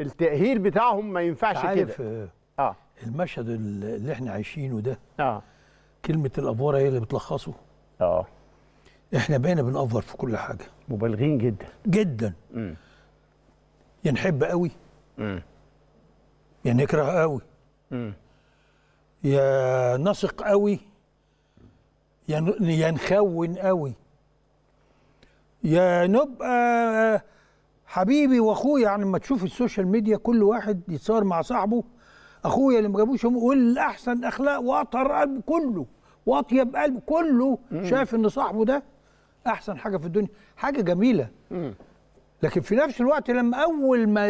التأهيل بتاعهم ما ينفعش كده اه, آه. المشهد اللي احنا عايشينه ده اه كلمه الافوره هي اللي بتلخصه اه احنا بقينا بنأفور في كل حاجه مبالغين جدا جدا امم يا يعني نحب قوي امم يا نكره قوي امم يا نثق قوي يا نخون قوي يا نبقى حبيبي واخويا يعني لما تشوف السوشيال ميديا كل واحد يتصور مع صاحبه اخويا اللي ما جابوش والاحسن اخلاق واطهر قلب كله واطيب قلب كله شايف ان صاحبه ده احسن حاجه في الدنيا حاجه جميله لكن في نفس الوقت لما اول ما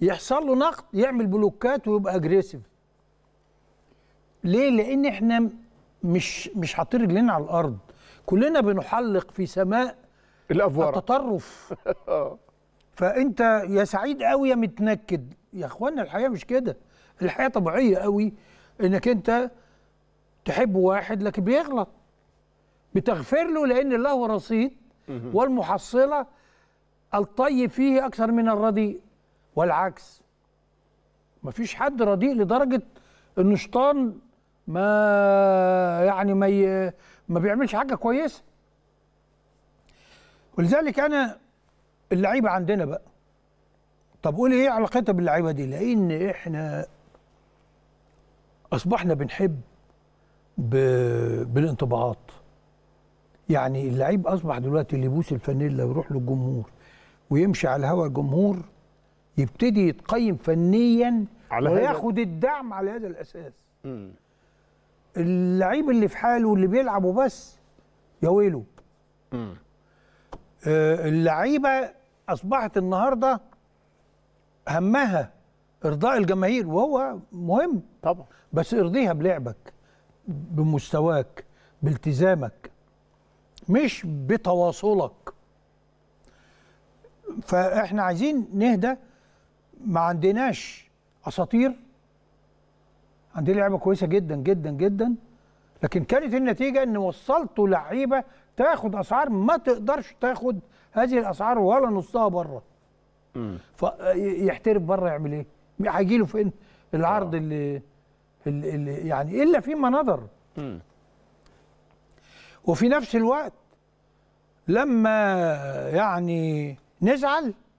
يحصل له نقد يعمل بلوكات ويبقى اجريسيف ليه لان احنا مش مش حاطين رجلينا على الارض كلنا بنحلق في سماء الافوار التطرف آه. فانت يا سعيد قوي يا متنكد يا اخوانا الحياه مش كده الحياه طبيعيه قوي انك انت تحب واحد لكن بيغلط بتغفر له لان له رصيد والمحصله الطيب فيه اكثر من الرديء والعكس مفيش حد رديء لدرجه ان الشيطان ما يعني ما ما بيعملش حاجه كويسه ولذلك انا اللعيبه عندنا بقى طب قولي ايه علاقتها باللعيبه دي لان احنا اصبحنا بنحب ب... بالانطباعات يعني اللعيب اصبح دلوقتي اللي يبوس الفانيلا ويروح للجمهور ويمشي على هوا الجمهور يبتدي يتقيم فنيا على وياخد هذا. الدعم على هذا الاساس اللعيب اللي في حاله اللي بيلعب وبس يا ويله آه، اللعيبه اصبحت النهارده همها ارضاء الجماهير وهو مهم طبعا بس ارضيها بلعبك بمستواك بالتزامك مش بتواصلك فاحنا عايزين نهدى ما عندناش اساطير عندنا لعبه كويسه جدا جدا جدا لكن كانت النتيجه ان وصلتوا لعيبه تاخد اسعار ما تقدرش تاخد هذه الاسعار ولا نصها بره فيحترف بره يعمل ايه هيجي له فين العرض آه. اللي, اللي, اللي يعني الا فيما نظر وفي نفس الوقت لما يعني نزعل